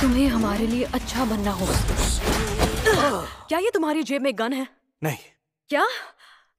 तुम्हें हमारे लिए अच्छा बनना होगा क्या ये तुम्हारी जेब में गन है नहीं क्या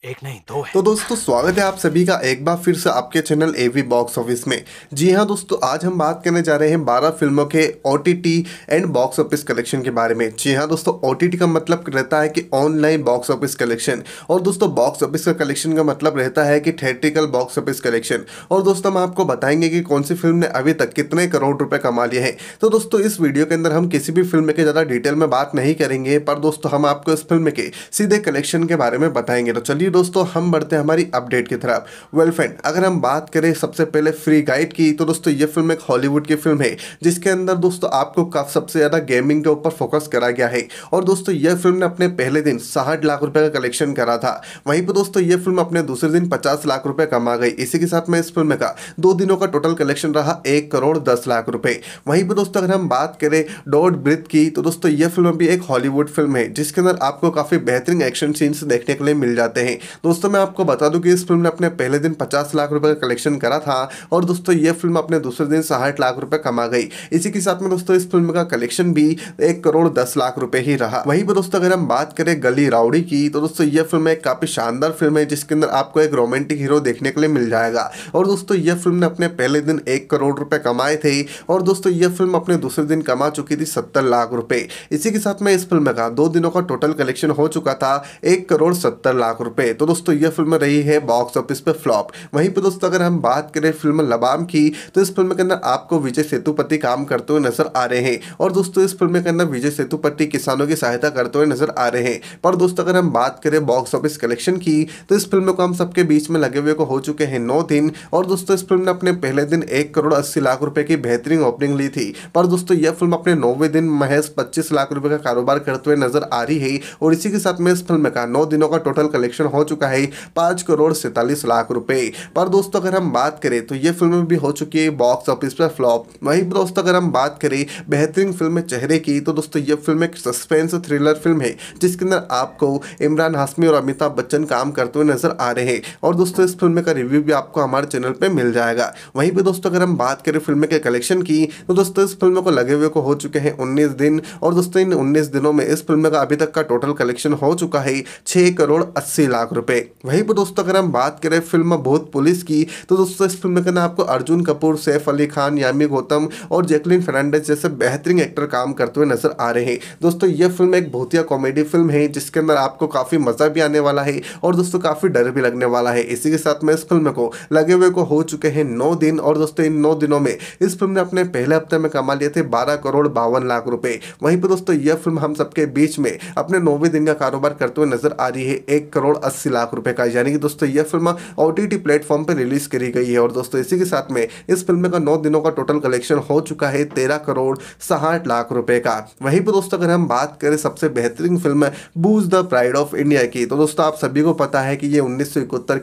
एक नहीं दो है तो दोस्तों स्वागत है आप सभी का एक बार फिर से आपके चैनल एवी बॉक्स ऑफिस में जी हाँ दोस्तों आज हम बात करने जा रहे हैं बारह फिल्मों के ओ एंड बॉक्स ऑफिस कलेक्शन के बारे में जी हाँ दोस्तों ओ का मतलब रहता है कि ऑनलाइन बॉक्स ऑफिस कलेक्शन और दोस्तों बॉक्स ऑफिस का कलेक्शन का मतलब रहता है कि थिएट्रिकल बॉक्स ऑफिस कलेक्शन और दोस्तों हम आपको बताएंगे कि कौन सी फिल्म ने अभी तक कितने करोड़ रुपये कमा लिए हैं तो दोस्तों इस वीडियो के अंदर हम किसी भी फिल्म के ज़्यादा डिटेल में बात नहीं करेंगे पर दोस्तों हम आपको इस फिल्म के सीधे कलेक्शन के बारे में बताएंगे तो चलिए जी दोस्तों हम बढ़ते हैं हमारी अपडेट की तरफ वेल फ्रेंड अगर हम बात करें सबसे पहले फ्री गाइड की तो दोस्तों ये फिल्म एक हॉलीवुड की फिल्म है जिसके अंदर दोस्तों आपको सबसे ज़्यादा गेमिंग के ऊपर फोकस करा गया है और दोस्तों यह फिल्म ने अपने पहले दिन साठ लाख रुपये का कलेक्शन करा था वहीं पर दोस्तों ये फिल्म अपने दूसरे दिन पचास लाख रुपये कमा गई इसी के साथ में इस फिल्म का दो दिनों का टोटल कलेक्शन रहा एक करोड़ दस लाख रुपये वहीं पर दोस्तों अगर हम बात करें डॉट ब्रिथ की तो दोस्तों यह फिल्म भी एक हॉलीवुड फिल्म है जिसके अंदर आपको काफ़ी बेहतरीन एक्शन सीन्स देखने के लिए मिल जाते हैं दोस्तों मैं आपको बता दूं कि इस फिल्म ने अपने पहले दिन पचास लाख रुपए का कलेक्शन करा था और दोस्तों ये फिल्म अपने दूसरे दिन साठ लाख रुपए कमा गई इसी के साथ में दोस्तों इस फिल्म का कलेक्शन भी एक करोड़ दस लाख रुपए ही रहा वही पर दोस्तों अगर हम बात करें गली राउडी की तो दोस्तों ये फिल्म एक काफ़ी शानदार फिल्म है जिसके अंदर आपको एक रोमांटिक हीरो देखने के लिए मिल जाएगा और दोस्तों ये फिल्म ने अपने पहले दिन एक करोड़ रुपए कमाए थे और दोस्तों ये फिल्म अपने दूसरे दिन कमा चुकी थी सत्तर लाख रुपए इसी के साथ में इस फिल्म का दो दिनों का टोटल कलेक्शन हो चुका था एक करोड़ सत्तर लाख रुपए में तो दोस्तों ये फिल्म रही है बॉक्स ऑफिस पर फ्लॉप वहीं पर दोस्तों अगर हम बात करें फिल्म लबाम की तो इस फिल्म के अंदर आपको विजय सेतुपति काम करते हुए नजर आ रहे हैं और दोस्तों इस फिल्म के अंदर विजय सेतुपति किसानों की सहायता करते हुए नजर आ रहे हैं पर दोस्तों अगर हम बात करें बॉक्स ऑफिस कलेक्शन की तो इस फिल्म को हम सबके बीच में लगे हुए को हो चुके हैं नौ दिन और दोस्तों इस फिल्म ने अपने पहले दिन एक करोड़ अस्सी लाख रुपए की बेहतरीन ओपनिंग ली थी पर दोस्तों यह फिल्म अपने नौवे दिन महज पच्चीस लाख रुपए का कारोबार करते हुए नजर आ रही है और इसी के साथ में इस फिल्म का नौ दिनों का टोटल कलेक्शन हो चुका है पांच करोड़ सैतालीस लाख रुपए पर दोस्तों अगर हम बात करें तो ये फिल्म भी हो चुकी है बॉक्स ऑफिस पर फ्लॉप वही दोस्तों अगर हम बात करें बेहतरीन फिल्म चेहरे की तो दोस्तों ये फिल्म एक सस्पेंस थ्रिलर फिल्म है जिसके अंदर आपको इमरान हाशमी और अमिताभ बच्चन काम करते हुए नजर आ रहे हैं और दोस्तों इस फिल्म का रिव्यू भी आपको हमारे चैनल पर मिल जाएगा वहीं पर दोस्तों अगर हम बात करें फिल्म के कलेक्शन की तो दोस्तों इस फिल्म को लगे हुए को हो चुके हैं उन्नीस दिन और दोस्तों इन उन्नीस दिनों में इस फिल्म का अभी तक का टोटल कलेक्शन हो चुका है छः करोड़ अस्सी लाख लाख रुपए वहीं पर दोस्तों अगर हम बात करें फिल्म बहुत पुलिस की तो दोस्तों इस फिल्म में करना आपको अर्जुन कपूर सैफ अली खान यामी गौतम और जैकलिन फर्नांडेज जैसे बेहतरीन एक्टर काम करते हुए नजर आ रहे हैं दोस्तों ये फिल्म एक बहुत ही कॉमेडी फिल्म है जिसके अंदर आपको काफ़ी मज़ा भी आने वाला है और दोस्तों काफ़ी डर भी लगने वाला है इसी के साथ में इस फिल्म को लगे हुए को हो चुके हैं नौ दिन और दोस्तों इन नौ दिनों में इस फिल्म ने अपने पहले हफ्ते में कमा लिए थे बारह करोड़ बावन लाख रुपए वहीं पर दोस्तों यह फिल्म हम सबके बीच में अपने नौवे दिन का कारोबार करते हुए नजर आ रही है एक करोड़ अस्सी लाख रुपए का यानी कि दोस्तों यह फिल्म ओ टी प्लेटफॉर्म पर रिलीज करी गई है और दोस्तों इसी के साथ में इस फिल्म का नौ दिनों का टोटल कलेक्शन हो चुका है तेरह करोड़ साठ लाख रुपए का वहीं पर दोस्तों अगर हम बात करें सबसे बेहतरीन film Bhuj the Pride of India की तो दोस्तों आप सभी को पता है कि ये उन्नीस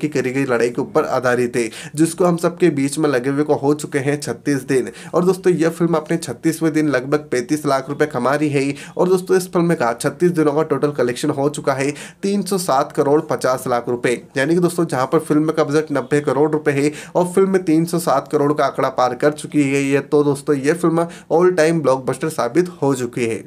की करी गई लड़ाई के ऊपर आधारित है जिसको हम सबके बीच में लगे हुए को हो चुके हैं छत्तीस दिन और दोस्तों यह फिल्म अपने छत्तीसवें दिन लगभग पैंतीस लाख रुपए कमा रही है और दोस्तों इस फिल्म का छत्तीस दिनों का टोटल कलेक्शन हो चुका है तीन करोड़ पचास लाख रुपए यानी कि दोस्तों जहां पर फिल्म का बजट नब्बे करोड़ रुपए है और फिल्म तीन सौ सात करोड़ का आंकड़ा पार कर चुकी है ये तो दोस्तों ये फिल्म ऑल टाइम ब्लॉकबस्टर साबित हो चुकी है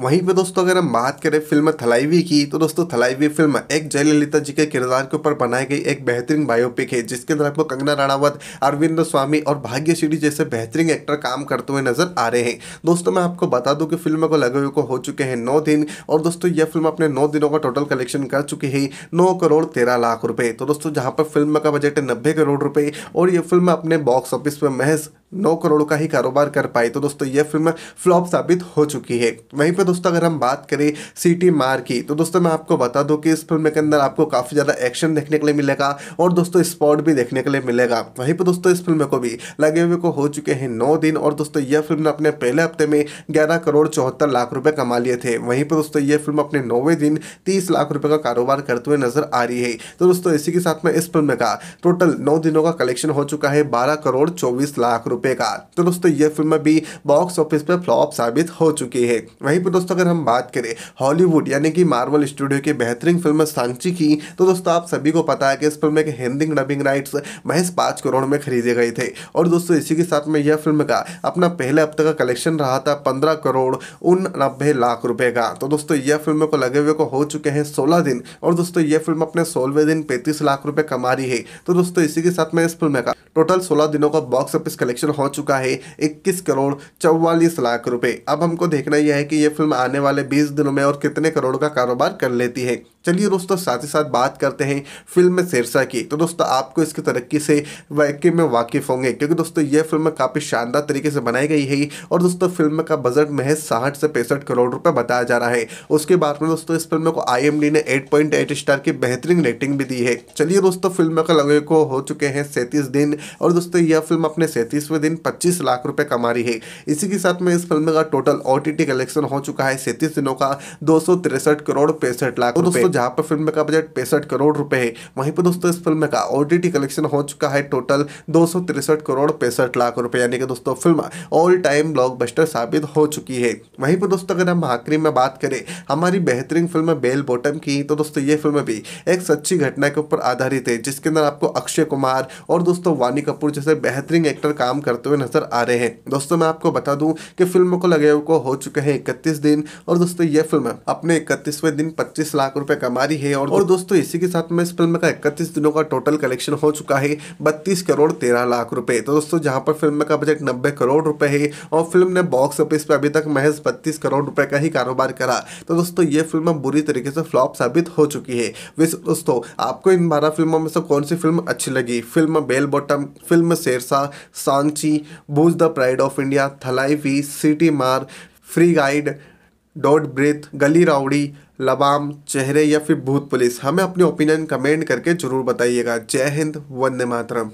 वहीं पे दोस्तों अगर हम बात करें फिल्म थलाईवी की तो दोस्तों थलाईवी फिल्म एक जयललिता जी के किरदार के ऊपर बनाई गई एक बेहतरीन बायोपिक है जिसके अंदर आपको कंगना राणावत अरविंद स्वामी और भाग्यश्री जैसे बेहतरीन एक्टर काम करते हुए नजर आ रहे हैं दोस्तों मैं आपको बता दूं कि फिल्म को लगे हुए को हो चुके हैं नौ दिन और दोस्तों यह फिल्म अपने नौ दिनों का टोटल कलेक्शन कर चुकी है नौ करोड़ तेरह लाख रुपये तो दोस्तों जहाँ पर फिल्म का बजट है नब्बे करोड़ रुपये और यह फिल्म अपने बॉक्स ऑफिस पर महज नौ करोड़ का ही कारोबार कर पाई तो दोस्तों ये फिल्म फ्लॉप साबित हो चुकी है वहीं पर दोस्तों अगर हम बात करें सिटी मार की तो दोस्तों मैं आपको बता दूं कि इस फिल्म के अंदर आपको काफ़ी ज़्यादा एक्शन देखने के लिए मिलेगा और दोस्तों स्पॉट भी देखने के लिए मिलेगा वहीं पर दोस्तों इस फिल्म को भी लगे हुए को हो चुके हैं नौ दिन और दोस्तों यह फिल्म ने अपने पहले हफ्ते में ग्यारह करोड़ चौहत्तर लाख रुपये कमा लिए थे वहीं पर दोस्तों यह फिल्म अपने नौवें दिन तीस लाख रुपये का कारोबार करते हुए नजर आ रही है तो दोस्तों इसी के साथ में इस फिल्म का टोटल नौ दिनों का कलेक्शन हो चुका है बारह करोड़ चौबीस लाख रुपये रुपए का तो दोस्तों ये फिल्म भी बॉक्स ऑफिस पर फ्लॉप साबित हो चुकी है वहीं पर दोस्तों अगर हम बात करें हॉलीवुड यानी कि मार्वल स्टूडियो की बेहतरीन फिल्म सांची की तो दोस्तों आप सभी को पता है कि इस फिल्म के हिंदी डबिंग राइट्स महज पाँच करोड़ में खरीदे गए थे और दोस्तों इसी के साथ में यह फिल्म का अपना पहले हफ्ते का कलेक्शन रहा था पंद्रह करोड़ उन नब्बे लाख रुपये का तो दोस्तों यह फिल्म को लगे हुए को हो चुके हैं सोलह दिन और दोस्तों यह फिल्म अपने सोलहवें दिन पैंतीस लाख रुपये कमा रही है तो दोस्तों इसी के साथ में इस फिल्म का टोटल सोलह दिनों का बॉक्स ऑफिस कलेक्शन कलेक्शन हो चुका है इक्कीस करोड़ चौवालीस लाख रुपए अब हमको देखना यह है कि यह फिल्म आने वाले बीस दिनों में और कितने करोड़ का कारोबार कर लेती है चलिए दोस्तों साथ ही साथ बात करते हैं फिल्म में सिरसा की तो दोस्तों आपको इसकी तरक्की से वाकई में वाकिफ होंगे क्योंकि दोस्तों यह फिल्म काफ़ी शानदार तरीके से बनाई गई है और दोस्तों फिल्म का बजट महज साठ से पैंसठ करोड़ रुपये बताया जा रहा है उसके बाद में दोस्तों इस फिल्म को आई ने एट स्टार की बेहतरीन रेटिंग भी दी है चलिए दोस्तों फिल्म का लगे को हो चुके हैं सैंतीस दिन और दोस्तों यह फिल्म अपने सैंतीसवें दिन पच्चीस लाख रुपये कमा रही है इसी के साथ में इस फिल्म का टोटल ओ कलेक्शन हो चुका है सैंतीस दिनों का दो करोड़ पैंसठ लाख और तो दोस्तों जहाँ पर फिल्म का बजट पैंसठ करोड़ रुपए है वहीं पर दोस्तों इस फिल्म का ओ कलेक्शन हो चुका है टोटल दो करोड़ पैंसठ लाख रुपए यानी कि दोस्तों फिल्म ऑल टाइम ब्लॉकबस्टर साबित हो चुकी है वहीं पर दोस्तों अगर हम आखिरी में बात करें हमारी बेहतरीन फिल्म बेल बॉटम की तो दोस्तों ये फिल्म भी एक सच्ची घटना के ऊपर आधारित है जिसके अंदर आपको अक्षय कुमार और दोस्तों वानी कपूर जैसे बेहतरीन एक्टर काम करते हुए नजर आ रहे हैं दोस्तों मैं आपको बता दूं कि फिल्म को लगे हुए हो चुके हैं इकतीस दिन और दोस्तों ये फिल्म अपने इकतीसवें दिन पच्चीस लाख रुपए कमारी है और, और दोस्तों इसी के साथ में इस फिल्म का इकतीस दिनों का टोटल कलेक्शन हो चुका है बत्तीस करोड़ तेरह लाख रुपए तो दोस्तों जहां पर फिल्म का बजट नब्बे करोड़ रुपए है और फिल्म ने बॉक्स ऑफिस पर अभी तक महज बत्तीस करोड़ रुपए का ही कारोबार करा तो दोस्तों ये फिल्म बुरी तरीके से फ्लॉप साबित हो चुकी है दोस्तों आपको इन बारह फिल्मों में से कौन सी फिल्म अच्छी लगी film Bell Bottom film Shershaah सांची Bhuj the Pride of India Thalaivii Seetimaar Free Guy डॉट Breathe Gully Rowdy Laabam Chehre या फिर भूत पुलिस हमें अपने ओपिनियन कमेंट करके ज़रूर बताइएगा जय हिंद वंदे मातरम